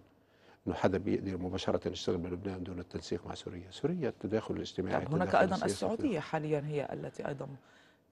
B: انه حدا بيقدر مباشره يشتغل بلبنان دون التنسيق مع سوريا، سوريا التداخل الاجتماعي طيب هناك ايضا السعوديه
A: حاليا هي التي ايضا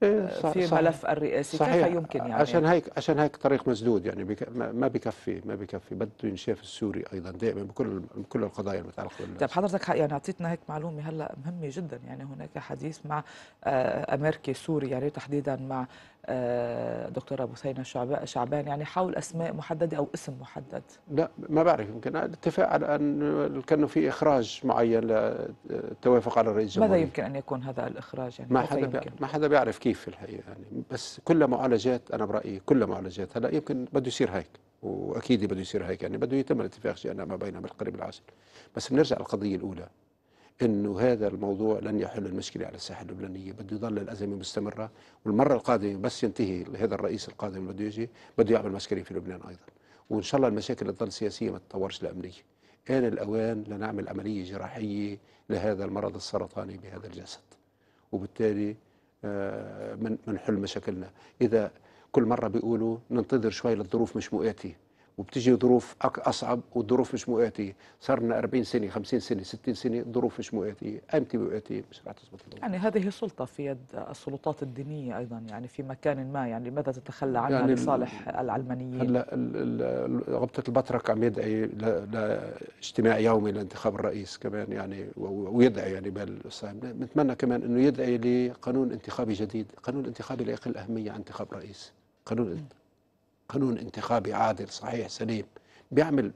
A: إيه، آه، في ملف الرئاسي صحيح. كيف يمكن يعني عشان هيك
B: عشان هيك طريق مسدود يعني بك ما بكفي ما بكفي بده ينشاف السوري ايضا دائما بكل بكل القضايا المتعلقه بالناس طيب
A: حضرتك يعني اعطيتنا هيك معلومه هلا مهمه جدا يعني هناك حديث مع آه، امريكي سوري يعني تحديدا مع آه، دكتور ابو بثينة شعبان يعني حول أسماء محددة أو اسم محدد
B: لا ما بعرف يمكن الاتفاق على أن كانه في إخراج معين للتوافق على الرئيس ماذا يمكن
A: أن يكون هذا الإخراج يعني ما حدا
B: ما حدا بيعرف كيف في الحقيقة يعني بس كل معالجات أنا برأيي كل معالجات هلا يمكن بده يصير هيك وأكيد بده يصير هيك يعني بده يتم الاتفاق شيئا ما بينهم بالقريب العاجل بس بنرجع للقضية الأولى انه هذا الموضوع لن يحل المشكله على الساحه اللبنانيه بده يضل الازمه مستمره والمره القادمه بس ينتهي هذا الرئيس القادم اللي بده يجي بده يعمل مشكله في لبنان ايضا وان شاء الله المشاكل تضل سياسيه ما تتطورش لامنيه آن الأوان لنعمل عملية جراحية لهذا المرض السرطاني بهذا الجسد وبالتالي آه، من حل مشاكلنا إذا كل مرة بيقولوا ننتظر شوي للظروف مش مؤاتيه، وبتجي ظروف اصعب والظروف مش مؤاتيه صار لنا 40 سنه 50 سنه 60 سنه ظروف مش مؤاتيه امتى مؤاتيه مش رح تزبط
A: يعني هذه سلطه في يد السلطات الدينيه ايضا يعني في مكان ما يعني لماذا تتخلى عنها يعني لصالح العلمانيين هلا
B: غبطه البطرك عم يدعي لاجتماع يومي لانتخاب الرئيس كمان يعني ويدعي يعني بالصائب بنتمنى كمان انه يدعي لقانون انتخابي جديد قانون انتخابي لا يقل اهميه عن انتخاب رئيس قانون قانون انتخابي عادل صحيح سليم بيعمل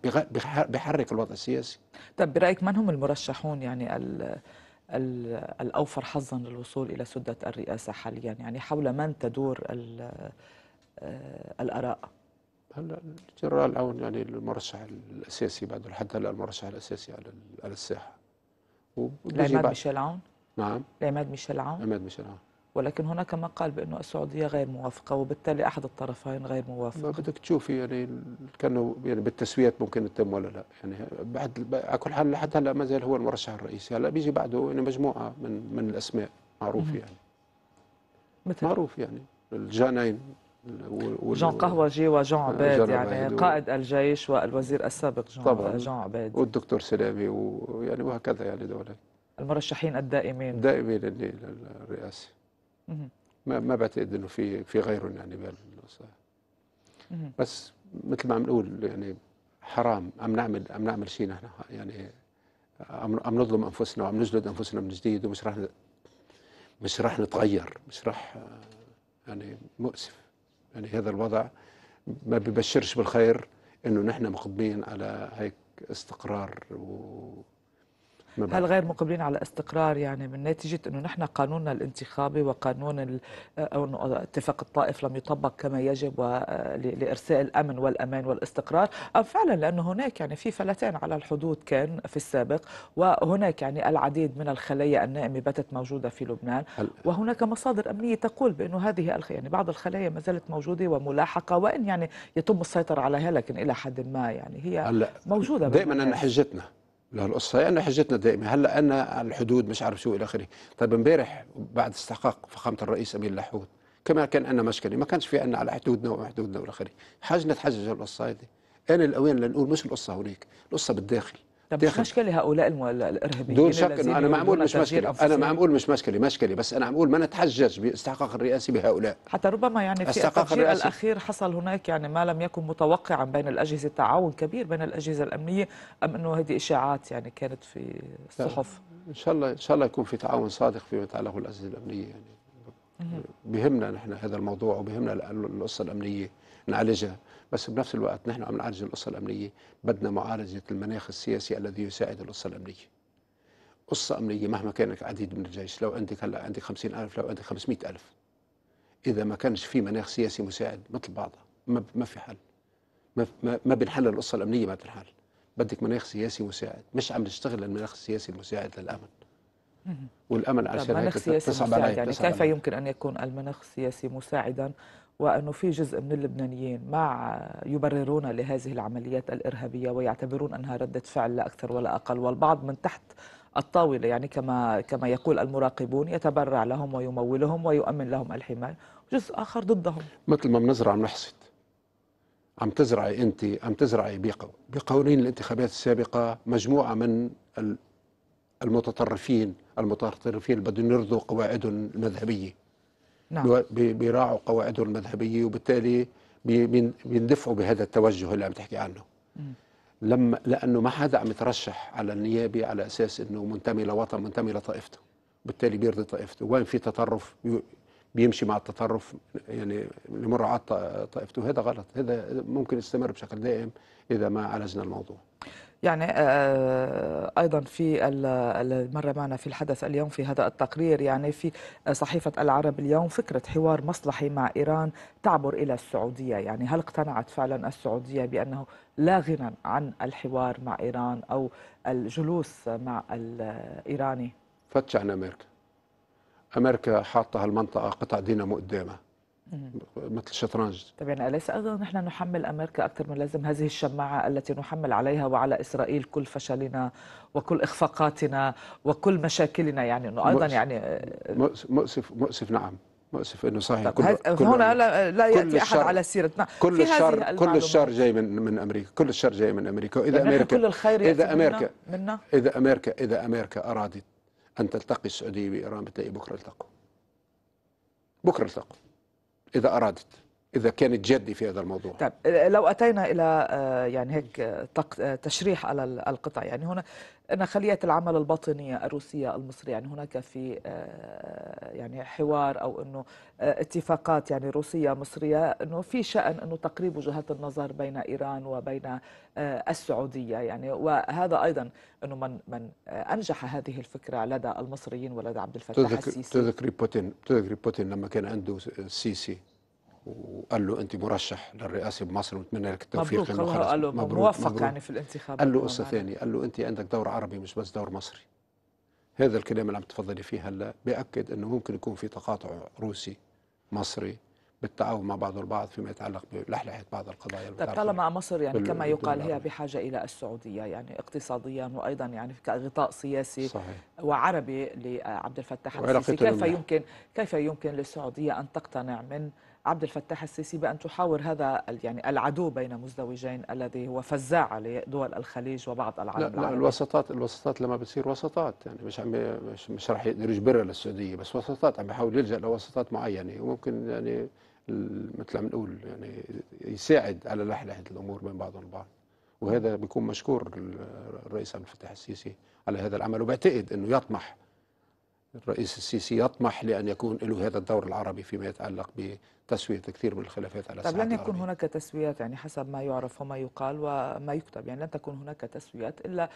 B: بيحرك الوضع السياسي طب برايك من هم المرشحون يعني ال
A: الاوفر حظا للوصول الى سده الرئاسه حاليا يعني حول من تدور
B: آه، الاراء هلا الجنرال عون يعني المرشح الاساسي بعد حتى هلا المرشح الاساسي على على الساحه العماد ميشيل عون نعم عماد ميشيل عون عماد ميشيل عون
A: ولكن هناك من قال بانه السعوديه غير موافقه وبالتالي احد الطرفين غير موافق
B: بدك تشوفي يعني كانوا يعني بالتسويات ممكن تتم ولا لا يعني بعد على كل حال لحد هلا ما زال هو المرشح الرئيسي هلا بيجي بعده يعني مجموعه من من الاسماء معروف يعني مثل معروف يعني الجانين جون
A: قهوجي وجون آه، عبيد يعني قائد الجيش
B: والوزير السابق جون طبعا جون عبيد والدكتور سلامي ويعني وهكذا يعني دولة
A: المرشحين الدائمين
B: الدائمين يعني للرئاسه ما ما بعتقد انه في في غيرهم يعني بس مثل ما عم نقول يعني حرام عم نعمل عم نعمل شيء نحن يعني عم عم نظلم انفسنا وعم نجلد انفسنا من جديد ومش رح مش رح نتغير مش رح يعني مؤسف يعني هذا الوضع ما ببشرش بالخير انه نحن مقبلين على هيك استقرار و هل
A: غير مقبلين على استقرار يعني من نتيجه انه نحن قانوننا الانتخابي وقانون او اتفاق الطائف لم يطبق كما يجب لارساء الامن والامان والاستقرار ام فعلا لانه هناك يعني في فلتان على الحدود كان في السابق وهناك يعني العديد من الخلايا النائمه باتت موجوده في لبنان وهناك مصادر امنيه تقول بانه هذه الخ... يعني بعض الخلايا ما زالت موجوده وملاحقه وان يعني يتم السيطره عليها لكن الى حد ما يعني
B: هي موجوده دائما انا حجتنا له القصه يعني حجتنا دائما هلا انا على الحدود مش عارف شو الى اخره طيب امبارح بعد استحقاق فخامه الرئيس امين لحود كما كان عندنا مشكله ما كانش في عندنا على حدودنا وحدودنا والى اخره حاجنا تحجج القصه هذه انا الاوان لنقول مش القصه هناك القصه بالداخل طب مش مشكله هؤلاء الارهابيين دون شك انه انا ما عم اقول مش مشكله انا ما عم اقول مش مشكله مشكله بس انا عم اقول ما نتحجج باستحقاق الرئاسي بهؤلاء حتى
A: ربما يعني في التفجير الاخير حصل هناك يعني ما لم يكن متوقعا بين الاجهزه تعاون كبير بين الاجهزه الامنيه ام انه هذه اشاعات يعني كانت في الصحف
B: ان شاء الله ان شاء الله يكون في تعاون صادق فيما يتعلق بالاجهزه الامنيه يعني بهمنا نحن هذا الموضوع وبهمنا القصه الامنيه نعالجها بس بنفس الوقت نحن عم نعالج القصة الأمنية بدنا معالجة المناخ السياسي الذي يساعد القصة الأمنية قصة أمنية مهما كانك عديد من الجيش لو عندك هلا عندك خمسين ألف لو عندك خمسمائة ألف إذا ما كانش في مناخ سياسي مساعد مثل بعضها ما, ما في حل ما, ما, ما بنحل القصة الأمنية ما بتنحل بدك مناخ سياسي مساعد مش عم نشتغل المناخ السياسي المساعد للأمن والأمن عشان هيك تصعب عليك يعني كيف
A: يمكن ان يكون المناخ السياسي مساعدا وأنه في جزء من اللبنانيين مع يبررون لهذه العمليات الإرهابية ويعتبرون أنها ردة فعل لا أكثر ولا أقل والبعض من تحت الطاولة يعني كما كما يقول المراقبون يتبرع لهم ويمولهم ويؤمن لهم الحماية جزء آخر
B: ضدهم مثل ما بنزرع عم نحصد عم تزرعي أنت عم تزرعي بقوانين الانتخابات السابقة مجموعة من المتطرفين المتطرفين اللي بدهم يرضوا قواعدهم المذهبية نعم. بيراعوا قواعده المذهبيه وبالتالي بيندفعوا بهذا التوجه اللي عم تحكي عنه لما لانه ما حدا عم يترشح على النيابه على اساس انه منتمي لوطن منتمي لطائفته بالتالي بيرضي طائفته وين في تطرف بيمشي مع التطرف يعني لمراعاه طائفته هذا غلط هذا ممكن يستمر بشكل دائم اذا ما عالجنا الموضوع
A: يعني آه، آه، ايضا في المره معنا في الحدث اليوم في هذا التقرير يعني في آه، صحيفه العرب اليوم فكره حوار مصلحي مع ايران تعبر الى السعوديه يعني هل اقتنعت فعلا السعوديه بانه لا غنى عن الحوار مع ايران او الجلوس مع الايراني
B: فتش عن امريكا امريكا حاطه هالمنطقه قطع دينامو قدامها مثل الشطرنج
A: طيب يعني أليس أيضا نحن نحمل أمريكا أكثر من لازم هذه الشماعة التي نحمل عليها وعلى إسرائيل كل فشلنا وكل إخفاقاتنا وكل مشاكلنا يعني أنه أيضا يعني آه،
B: مؤسف مؤسف, نعم مؤسف انه صحيح طيب، كل كل هنا لا, لا ياتي احد على سيره نعم كل الشر كل الشر جاي من من امريكا كل الشر جاي من امريكا واذا يعني امريكا كل الخير اذا امريكا منا؟ اذا امريكا اذا امريكا ارادت ان تلتقي السعوديه بايران بتلاقي بكره التقوا بكره التقوا إذا أرادت اذا كانت جدي في هذا الموضوع طيب
A: لو اتينا الى آه، يعني هيك آه، آه، تشريح على القطع يعني هنا ان خليه العمل الباطنيه الروسيه المصريه يعني هناك في يعني حوار او انه اتفاقات يعني روسيه مصريه انه في شان انه تقريب وجهات النظر بين ايران وبين السعوديه يعني وهذا ايضا انه من من انجح هذه الفكره لدى المصريين ولدى عبد الفتاح السيسي
B: تذكري بوتين تذكري بوتين لما كان عنده السيسي وقال له انت مرشح للرئاسه بمصر ونتمنى لك التوفيق مبروك انه قال له مبروك موفق يعني مبروك يعني
A: في الانتخابات قال له قصه
B: ثانيه قال له انت عندك دور عربي مش بس دور مصري هذا الكلام اللي عم تفضلي فيه هلا بأكد انه ممكن يكون في تقاطع روسي مصري بالتعاون مع بعض البعض فيما يتعلق بلحلحة بعض القضايا طيب طالما
A: مصر يعني كما يقال هي بحاجة إلى السعودية يعني اقتصاديا وأيضا يعني كغطاء سياسي صحيح. وعربي لعبد الفتاح السيسي كيف يمكن كيف يمكن للسعودية أن تقتنع من عبد الفتاح السيسي بأن تحاور هذا يعني العدو بين مزدوجين الذي هو فزاعة لدول الخليج وبعض العالم لا, لا الوساطات
B: الوسطات الوسطات لما بتصير وسطات يعني مش عم مش, مش راح يقدر يجبرها للسعودية بس وسطات عم يحاول يلجأ لوسطات معينة وممكن يعني مثل ما بنقول يعني يساعد على لحلحة الأمور بين بعضهم البعض وهذا بيكون مشكور الرئيس عبد الفتاح السيسي على هذا العمل وبعتقد أنه يطمح الرئيس السيسي يطمح لأن يكون له هذا الدور العربي فيما يتعلق تسوية كثير من الخلافات على طب لن يكون العربية.
A: هناك تسويات يعني حسب ما يعرف وما يقال وما يكتب يعني لن تكون هناك تسويات إلا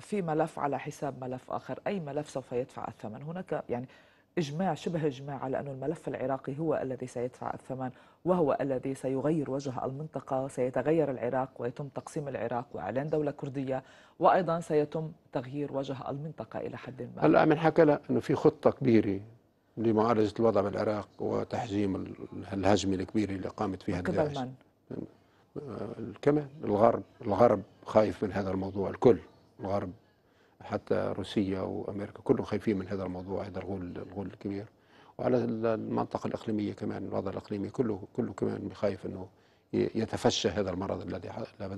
A: في ملف على حساب ملف آخر أي ملف سوف يدفع الثمن هناك يعني إجماع شبه إجماع على أن الملف العراقي هو الذي سيدفع الثمن وهو الذي سيغير وجه المنطقة سيتغير العراق ويتم تقسيم العراق وإعلان دولة كردية وأيضا سيتم تغيير وجه المنطقة إلى حد ما هلأ من
B: حكى لأ أنه في خطة كبيرة لمعالجة الوضع بالعراق وتحجيم الهجمة الكبيرة اللي قامت فيها الداعش كمان الغرب الغرب خايف من هذا الموضوع الكل الغرب حتى روسيا وامريكا كلهم خايفين من هذا الموضوع هذا الغول الغول الكبير وعلى المنطقه الاقليميه كمان الوضع الاقليمي كله كله كمان خايف انه يتفشى هذا المرض الذي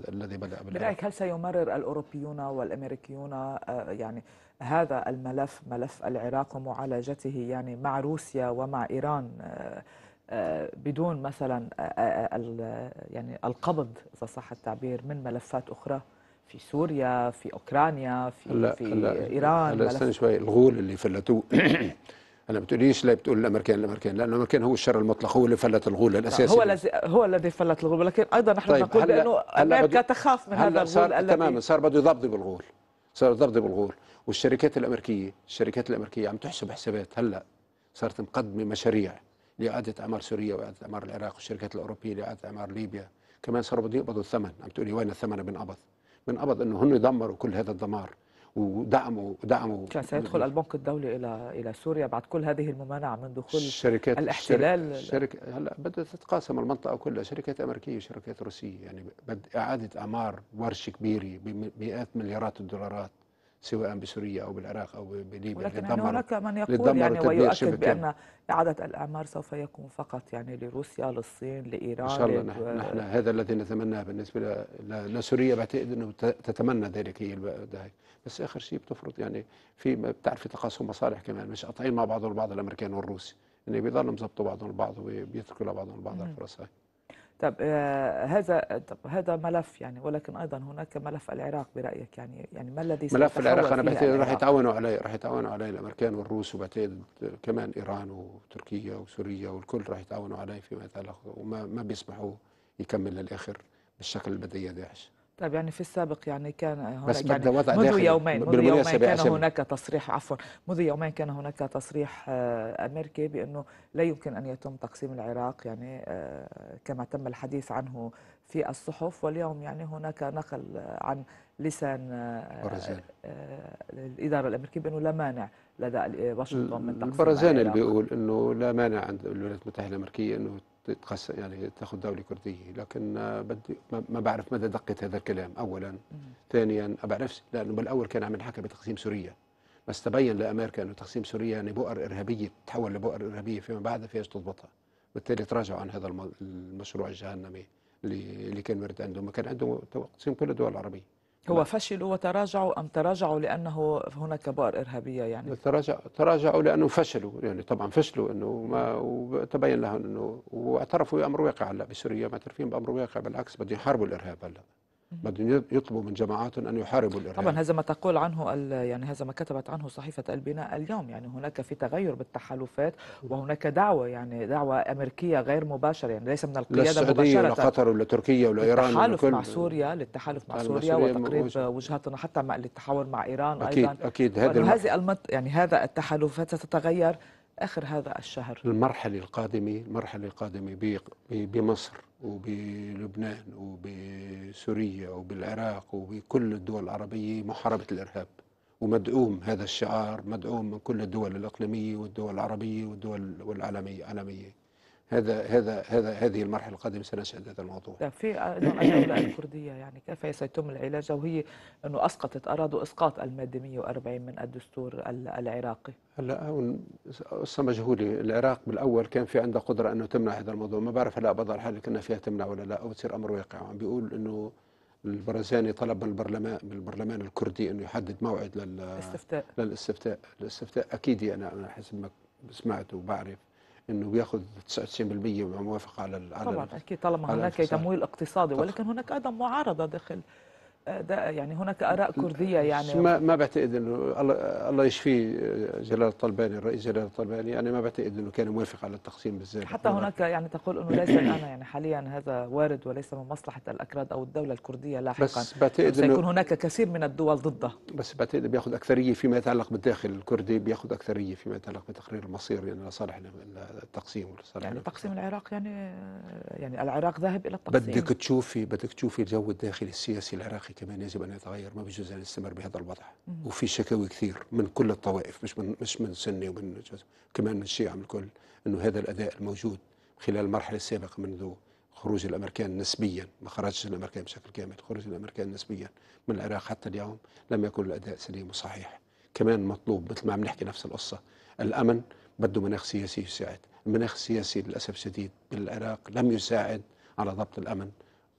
B: الذي بدا بالعراق برايك
A: هل سيمرر الاوروبيون والامريكيون آه، يعني هذا الملف ملف العراق ومعالجته يعني مع روسيا ومع إيران آه، آه، بدون مثلا آه، يعني القبض إذا صح التعبير من ملفات أخرى في سوريا في أوكرانيا في, لا في لا إيران لا استنى
B: شوي الغول اللي فلتوه انا بتقوليش لا بتقول الامريكان الامريكان لانه الامريكان هو الشر المطلق هو اللي فلت الغول الاساسي هو الذي
A: هو الذي فلت الغول ولكن ايضا نحن طيب نقول بانه امريكا تخاف من هذا الغول تماما
B: صار بده يضبضب الغول صار يضبضب الغول والشركات الامريكيه الشركات الامريكيه عم تحسب حسابات هلا صارت مقدمه مشاريع لاعاده اعمار سوريا واعاده اعمار العراق والشركات الاوروبيه لاعاده اعمار ليبيا كمان صاروا بدهم يقبضوا الثمن عم تقولي وين الثمن من قبض انه هم دمروا كل هذا الدمار ودعموا دعموا سيدخل البنك
A: الدولي الى الى سوريا بعد كل هذه الممانعه من دخول الشركات الاحتلال الشركة
B: هلا بدات تتقاسم المنطقه كلها شركات امريكيه وشركات روسيه يعني بد اعاده اعمار ورشه كبيره بمئات مليارات الدولارات سواء بسوريا او بالعراق او بليبيا ولكن يعني هناك من يقول يعني ويؤكد بان
A: اعاده الاعمار سوف يكون فقط يعني لروسيا للصين لايران ان شاء الله نحن, و... نحن هذا
B: الذي نتمناه بالنسبه لسوريا بعتقد انه تتمنى ذلك هي ده. بس اخر شيء بتفرض يعني في بتعرفي تقاسم مصالح كمان مش قاطعين مع بعضهم البعض الامريكان والروسي انه يعني بيضلوا مظبطوا بعضهم البعض وبيتركوا لبعضهم البعض الفرص هاي
A: طب آه، هذا طب هذا ملف يعني ولكن ايضا هناك ملف العراق برايك يعني يعني ما الذي ملف العراق انا بعتقد راح
B: يتعاونوا عليه راح يتعاونوا عليه الامريكان والروس وبعتقد كمان ايران وتركيا وسوريا والكل راح يتعاونوا عليه فيما يتعلق وما ما بيسمحوا يكمل للاخر بالشكل اللي بده اياه داعش
A: طيب يعني في السابق يعني كان هناك بس يعني وضع منذ يومين منذ يومين كان هناك تصريح عفوا منذ يومين كان هناك تصريح آه، امريكي بانه لا يمكن ان يتم تقسيم العراق يعني آه، كما تم الحديث عنه في الصحف واليوم يعني هناك نقل عن لسان آه، برزان. الاداره الامريكيه بانه لا مانع لدى واشنطن من تقسيم البرزان اللي بيقول
B: انه لا مانع عند الولايات المتحده الامريكيه انه تتقس يعني تاخذ دوله كرديه لكن بدي ما بعرف مدى دقه هذا الكلام اولا مم. ثانيا ما بعرفش لانه بالاول كان عم ينحكى بتقسيم سوريا بس تبين لامريكا انه تقسيم سوريا يعني بؤر ارهابيه تتحول لبؤر ارهابيه فيما بعد فيش تضبطها بالتالي تراجعوا عن هذا المشروع الجهنمي اللي كان ورد عندهم كان عندهم تقسيم كل الدول العربيه
A: هو نعم. فشلوا وتراجعوا أم تراجعوا لأنه هناك كبار إرهابية يعني؟
B: تراجع تراجعوا لأنه فشلوا يعني طبعا فشلوا أنه ما وتبين لهم أنه واعترفوا بأمر واقع هلا بسوريا ما تعرفين بأمر واقع بالعكس بدهم يحاربوا الإرهاب هلا بدهم يطلبوا من جماعاتهم ان يحاربوا الارهاب طبعا
A: هذا ما تقول عنه يعني هذا ما كتبت عنه صحيفه البناء اليوم يعني هناك في تغير بالتحالفات نعم. وهناك دعوه يعني دعوه امريكيه غير مباشره يعني ليس من القياده مباشره للسعوديه ولقطر
B: ولتركيا ولايران للتحالف مع
A: سوريا للتحالف مع سوريا وتقريب وجهتنا حتى مع للتحاور مع ايران أكيد ايضا اكيد اكيد هذه يعني هذا التحالفات ستتغير آخر هذا الشهر
B: المرحلة القادمة المرحلة القادمة بمصر وبلبنان وبسوريا وبالعراق وبكل الدول العربية محاربة الإرهاب ومدعوم هذا الشعار مدعوم من كل الدول الإقليمية والدول العربية والدول والعالمية العالمية هذا هذا هذا هذه المرحله القادمه سنسعد هذا الموضوع. في الدوله
A: الكرديه يعني كيف سيتم العلاج وهي انه اسقطت ارادوا اسقاط الماده 140 من الدستور العراقي.
B: هلا قصه مجهوله، العراق بالاول كان في عنده قدره انه تمنع هذا الموضوع، ما بعرف هلا بضل الحال كنا فيها تمنع ولا لا او تصير امر واقع، عم بيقول انه البرزاني طلب من البرلمان من البرلمان الكردي انه يحدد موعد لل استفتاء. للاستفتاء، الاستفتاء اكيد انا انا حسب ما سمعت وبعرف انه بياخذ 99% ويبقى على على طبعا اكيد
A: طالما هناك تمويل اقتصادي ولكن هناك ايضا معارضه داخل ده يعني هناك اراء كرديه يعني ما
B: ما بعتقد انه الله الله يشفيه جلال الطلباني الرئيس جلال الطلباني يعني ما بعتقد انه كان موافق على التقسيم بالذات حتى
A: هناك يعني تقول انه ليس الان يعني حاليا هذا وارد وليس من مصلحه الاكراد او الدوله الكرديه لاحقا بس بعتقد سيكون
B: هناك كثير من الدول ضده بس بعتقد بياخذ اكثريه فيما يتعلق بالداخل الكردي بياخذ اكثريه فيما يتعلق بتقرير المصير يعني لصالح التقسيم يعني
A: تقسيم العراق يعني يعني العراق ذاهب
B: الى التقسيم بدك تشوفي بدك تشوفي الجو الداخلي السياسي العراقي كمان يجب ان يتغير ما بيجوز ان يستمر بهذا الوضع وفي شكاوي كثير من كل الطوائف مش من مش من سني ومن كمان من الشيعه من الكل انه هذا الاداء الموجود خلال المرحله السابقه منذ خروج الامريكان نسبيا ما خرجش الامريكان بشكل كامل خروج الامريكان نسبيا من العراق حتى اليوم لم يكن الاداء سليم وصحيح كمان مطلوب مثل ما عم نحكي نفس القصه الامن بده مناخ سياسي يساعد المناخ السياسي للاسف الشديد بالعراق لم يساعد على ضبط الامن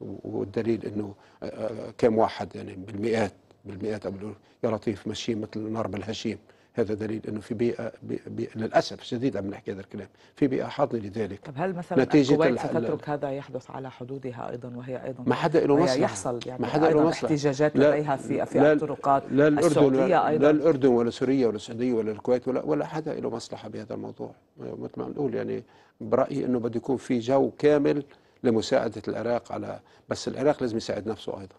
B: والدليل انه آه، كم واحد يعني بالمئات بالمئات ابو يا لطيف ماشيين مثل نار بالهشيم هذا دليل انه في بيئه بي بي للاسف الشديد عم نحكي هذا الكلام في بيئه حاضنه لذلك طب هل مثلا نتيجة الكويت ستترك
A: هذا يحدث على حدودها ايضا وهي ايضا ما حدا له مصلحه يحصل يعني ما حدا له مصلحه احتجاجات لديها في في الطرقات لا الأردن السعوديه ايضا لا
B: الاردن ولا سوريا ولا السعوديه ولا الكويت ولا ولا حدا له مصلحه بهذا الموضوع مثل ما بنقول يعني برايي انه بده يكون في جو كامل لمساعدة العراق على بس العراق لازم يساعد نفسه أيضا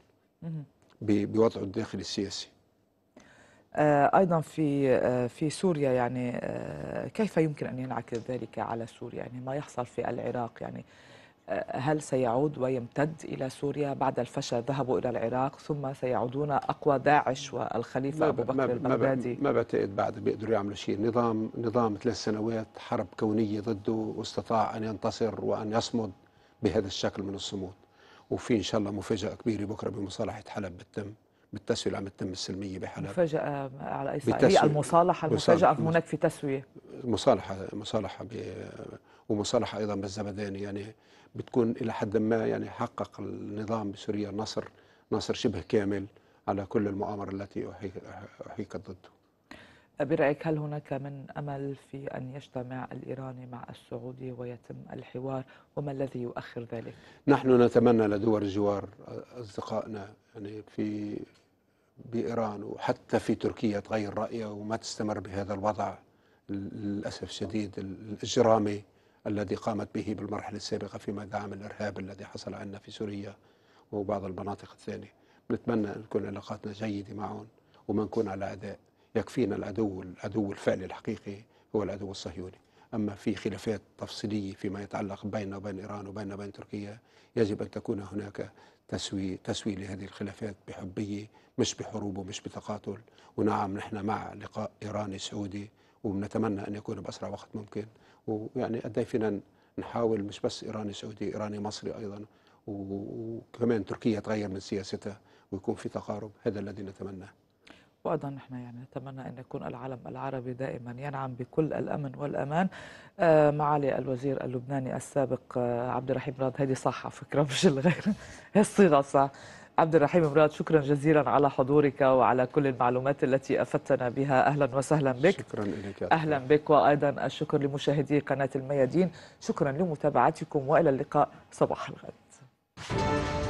B: بوضعه الداخلي السياسي آه، ايضا في آه، في سوريا
A: يعني آه، كيف يمكن ان ينعكس ذلك على سوريا يعني ما يحصل في العراق يعني هل سيعود ويمتد الى سوريا بعد الفشل ذهبوا الى العراق ثم سيعودون اقوى داعش والخليفه ابو بكر البغدادي
B: ما بعتقد بعد بيقدروا يعملوا شيء نظام نظام ثلاث سنوات حرب كونيه ضده واستطاع ان ينتصر وان يصمد بهذا الشكل من الصمود وفي ان شاء الله مفاجاه كبيره بكره بمصالحه حلب بتتم بالتسويه اللي عم تتم السلميه بحلب مفاجاه على اي اسرائيل المصالحه المفاجاه هناك في تسويه مصالحه مصالحه ومصالحه ايضا بالزبداني يعني بتكون الى حد ما يعني حقق النظام بسوريا نصر نصر شبه كامل على كل المؤامره التي احيكت ضده
A: برأيك هل هناك من أمل في أن يجتمع الإيراني مع السعودي ويتم الحوار وما الذي يؤخر ذلك؟
B: نحن نتمنى لدول الجوار أصدقائنا يعني في بإيران وحتى في تركيا تغير رأيها وما تستمر بهذا الوضع للأسف الشديد الإجرامي الذي قامت به بالمرحلة السابقة فيما دعم الإرهاب الذي حصل عندنا في سوريا وبعض المناطق الثانية نتمنى أن تكون علاقاتنا جيدة معهم وما نكون على أداء يكفينا العدو العدو الفعلي الحقيقي هو العدو الصهيوني أما في خلافات تفصيلية فيما يتعلق بيننا وبين إيران وبيننا وبين تركيا يجب أن تكون هناك تسوية تسوية لهذه الخلافات بحبية مش بحروب ومش بتقاتل ونعم نحن مع لقاء إيراني سعودي وبنتمنى أن يكون بأسرع وقت ممكن ويعني قد فينا نحاول مش بس إيراني سعودي إيراني مصري أيضا وكمان تركيا تغير من سياستها ويكون في تقارب هذا الذي نتمناه
A: وايضا نحن يعني نتمنى ان يكون العالم العربي دائما ينعم بكل الامن والامان آه، معالي الوزير اللبناني السابق آه، عبد الرحيم مراد هذه صح على فكره مش الغير الصيغه صح عبد الرحيم مراد شكرا جزيلا على حضورك وعلى كل المعلومات التي افدتنا بها اهلا وسهلا بك شكرا لك اهلا بك وايضا الشكر لمشاهدي قناه الميادين شكرا لمتابعتكم والى اللقاء صباح الغد